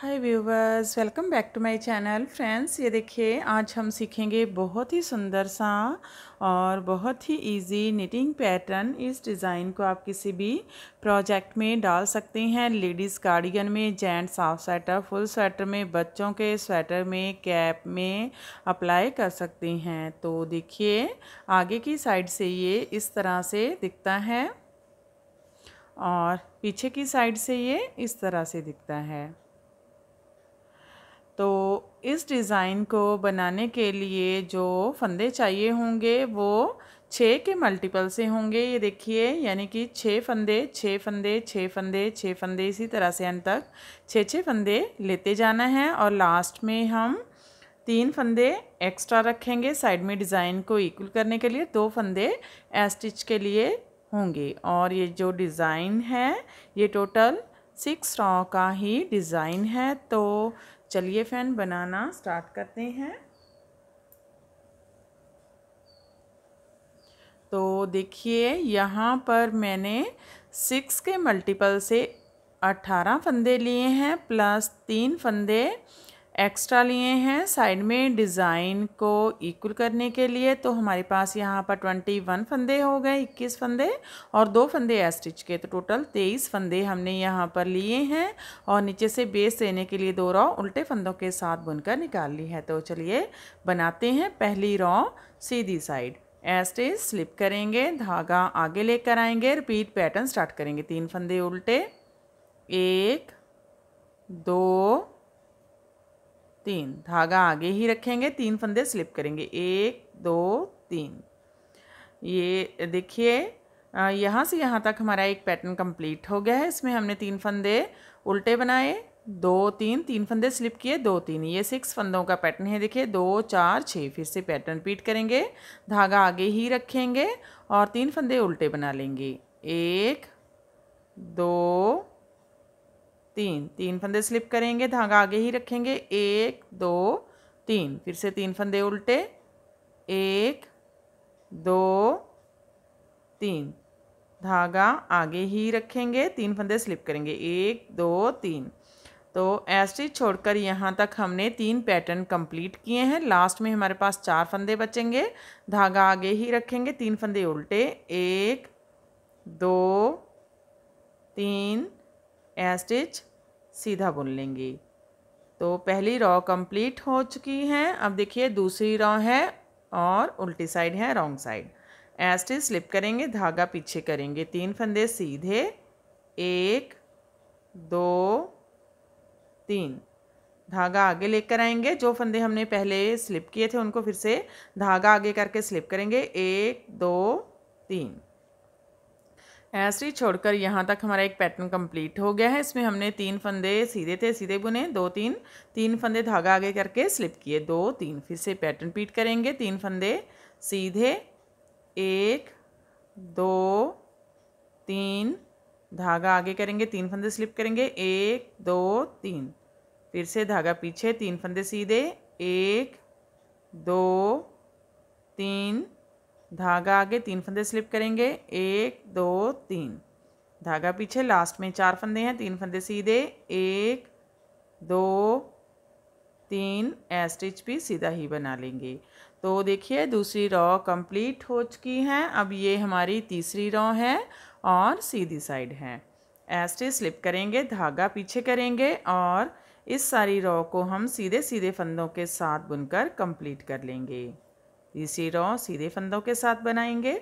hi viewers welcome back to my channel friends ये देखिए आज हम सीखेंगे बहुत ही सुंदर सा और बहुत ही इजी निटिंग पैटर्न इस डिज़ाइन को आप किसी भी प्रोजेक्ट में डाल सकते हैं लेडीज़ कार्डिगन में gents half sweater full sweater में बच्चों के स्वेटर में कैप में अप्लाई कर सकते हैं तो देखिए आगे की साइड से ये इस तरह से दिखता है और पीछे की साइड से ये इस तरह से दिखता है तो इस डिज़ाइन को बनाने के लिए जो फंदे चाहिए होंगे वो छः के मल्टीपल से होंगे ये देखिए यानी कि छः फंदे छः फंदे छः फंदे छः फंदे इसी तरह से अंत तक छः छः फंदे लेते जाना है और लास्ट में हम तीन फंदे एक्स्ट्रा रखेंगे साइड में डिज़ाइन को इक्वल करने के लिए दो फंदे स्टिच के लिए होंगे और ये जो डिज़ाइन है ये टोटल सिक्स रॉ का ही डिज़ाइन है तो चलिए फैन बनाना स्टार्ट करते हैं तो देखिए यहाँ पर मैंने सिक्स के मल्टीपल से अठारह फंदे लिए हैं प्लस तीन फंदे एक्स्ट्रा लिए हैं साइड में डिज़ाइन को इक्वल करने के लिए तो हमारे पास यहाँ पर ट्वेंटी वन फंदे हो गए इक्कीस फंदे और दो फंदे स्टिच के तो टोटल तेईस फंदे हमने यहाँ पर लिए हैं और नीचे से बेस देने के लिए दो रॉ उल्टे फंदों के साथ बुनकर निकाल ली है तो चलिए बनाते हैं पहली रॉ सीधी साइड ऐसे स्लिप करेंगे धागा आगे लेकर आएंगे रिपीट पैटर्न स्टार्ट करेंगे तीन फंदे उल्टे एक दो तीन धागा आगे ही रखेंगे तीन फंदे स्लिप करेंगे एक दो तीन ये देखिए यहाँ से यहाँ तक हमारा एक पैटर्न कंप्लीट हो गया है इसमें हमने तीन फंदे उल्टे बनाए दो तीन तीन फंदे स्लिप किए दो तीन ये सिक्स फंदों का पैटर्न है देखिए दो चार छः फिर से पैटर्न रिपीट करेंगे धागा आगे ही रखेंगे और तीन फंदे उल्टे बना लेंगे एक दो तीन तीन फंदे स्लिप करेंगे धागा आगे ही रखेंगे एक दो तीन फिर से तीन फंदे उल्टे एक दो तीन धागा आगे ही रखेंगे तीन फंदे स्लिप करेंगे एक दो तीन तो एस्टिच छोड़कर यहाँ तक हमने तीन पैटर्न कंप्लीट किए हैं लास्ट में हमारे पास चार फंदे बचेंगे धागा आगे ही रखेंगे तीन फंदे उल्टे एक दो तीन एस्टिच सीधा बुन लेंगी तो पहली रॉ कंप्लीट हो चुकी है अब देखिए दूसरी रॉ है और उल्टी साइड है रॉन्ग साइड एस्टिच स्लिप करेंगे धागा पीछे करेंगे तीन फंदे सीधे एक दो तीन धागा आगे लेकर आएंगे जो फंदे हमने पहले स्लिप किए थे उनको फिर से धागा आगे करके स्लिप करेंगे एक दो तीन ऐसे ही छोड़कर यहाँ तक हमारा एक पैटर्न कंप्लीट हो गया है इसमें हमने तीन फंदे सीधे थे सीधे बुने दो तीन तीन फंदे धागा आगे करके स्लिप किए दो तीन फिर से पैटर्न पीट करेंगे तीन फंदे सीधे एक दो तीन धागा आगे करेंगे तीन फंदे स्लिप करेंगे एक दो तीन फिर से धागा पीछे तीन फंदे सीधे एक दो तीन धागा आगे तीन फंदे स्लिप करेंगे एक दो तीन धागा पीछे लास्ट में चार फंदे हैं तीन फंदे सीधे एक दो तीन स्टिच भी सीधा ही बना लेंगे तो देखिए दूसरी रॉ कंप्लीट हो चुकी है अब ये हमारी तीसरी रॉ है और सीधी साइड है एस्टिच स्लिप करेंगे धागा पीछे करेंगे और इस सारी रॉ को हम सीधे सीधे फंदों के साथ बुनकर कंप्लीट कर लेंगे तीसरी रॉ सीधे फंदों के साथ बनाएंगे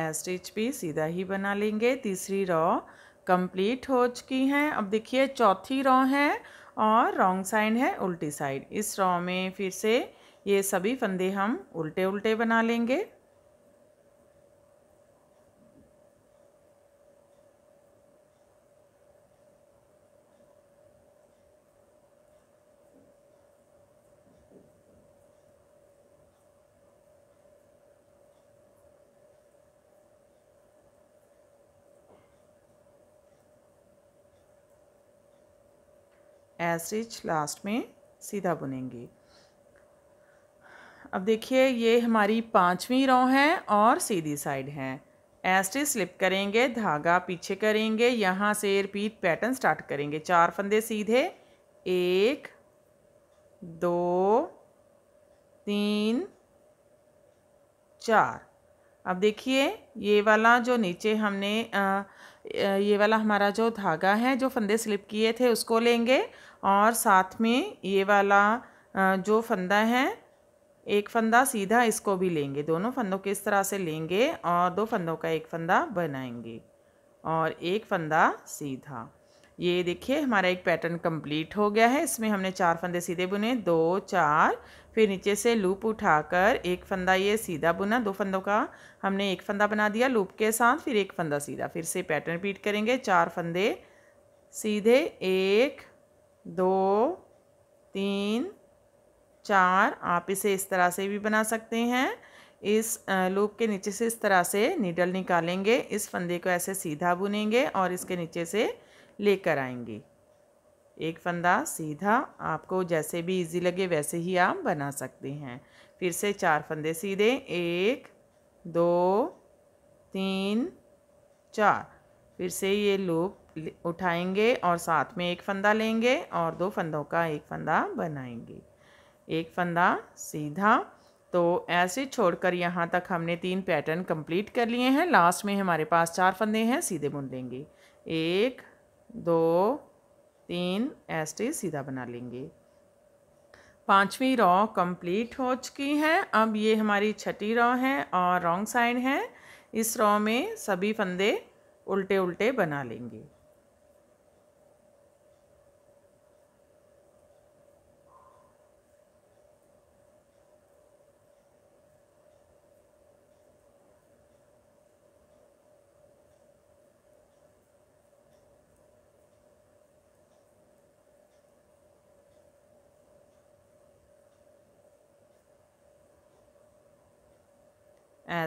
एस्टिच भी सीधा ही बना लेंगे तीसरी रॉ कंप्लीट हो चुकी हैं अब देखिए चौथी रॉ है और रॉन्ग साइड है उल्टी साइड इस रॉ में फिर से ये सभी फंदे हम उल्टे उल्टे बना लेंगे एज स्टिच लास्ट में सीधा बुनेंगे अब देखिए ये हमारी पांचवी रो है और सीधी साइड है एस्टिच स्लिप करेंगे धागा पीछे करेंगे यहाँ से रिपीट पैटर्न स्टार्ट करेंगे चार फंदे सीधे एक दो तीन चार अब देखिए ये वाला जो नीचे हमने आ, ये वाला हमारा जो धागा है जो फंदे स्लिप किए थे उसको लेंगे और साथ में ये वाला जो फंदा है एक फंदा सीधा इसको भी लेंगे दोनों फंदों के इस तरह से लेंगे और दो फंदों का एक फंदा बनाएंगे और एक फंदा सीधा ये देखिए हमारा एक पैटर्न कंप्लीट हो गया है इसमें हमने चार फंदे सीधे बुने दो चार फिर नीचे से लूप उठाकर एक फंदा ये सीधा बुना दो फंदों का हमने एक फंदा बना दिया लूप के साथ फिर एक फंदा सीधा फिर से पैटर्न रिपीट करेंगे चार फंदे सीधे एक दो तीन चार आप इसे इस तरह से भी बना सकते हैं इस लूप के नीचे से इस तरह से नीडल निकालेंगे इस फंदे को ऐसे सीधा बुनेंगे और इसके नीचे से लेकर आएंगे एक फंदा सीधा आपको जैसे भी इजी लगे वैसे ही आप बना सकते हैं फिर से चार फंदे सीधे एक दो तीन चार फिर से ये लूप उठाएंगे और साथ में एक फंदा लेंगे और दो फंदों का एक फंदा बनाएंगे एक फंदा सीधा तो ऐसे छोड़कर यहाँ तक हमने तीन पैटर्न कंप्लीट कर लिए हैं लास्ट में हमारे पास चार फंदे हैं सीधे बुन लेंगे एक दो तीन ऐसे सीधा बना लेंगे पांचवी रॉ कंप्लीट हो चुकी है अब ये हमारी छठी रॉ है और रॉन्ग साइड है इस रॉ में सभी फंदे उल्टे उल्टे बना लेंगे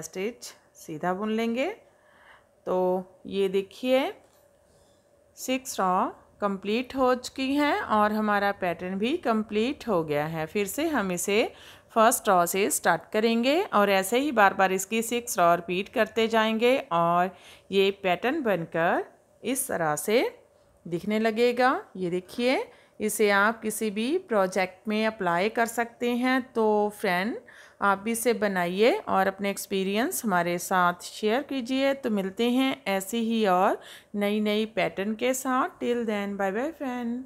स्टिच सीधा बुन लेंगे तो ये देखिए सिक्स रॉ कंप्लीट हो चुकी हैं और हमारा पैटर्न भी कंप्लीट हो गया है फिर से हम इसे फर्स्ट रॉ से स्टार्ट करेंगे और ऐसे ही बार बार इसकी सिक्स रॉ रिपीट करते जाएंगे और ये पैटर्न बनकर इस तरह से दिखने लगेगा ये देखिए इसे आप किसी भी प्रोजेक्ट में अप्लाई कर सकते हैं तो फ्रेंड आप भी इसे बनाइए और अपने एक्सपीरियंस हमारे साथ शेयर कीजिए तो मिलते हैं ऐसी ही और नई नई पैटर्न के साथ till then bye bye friend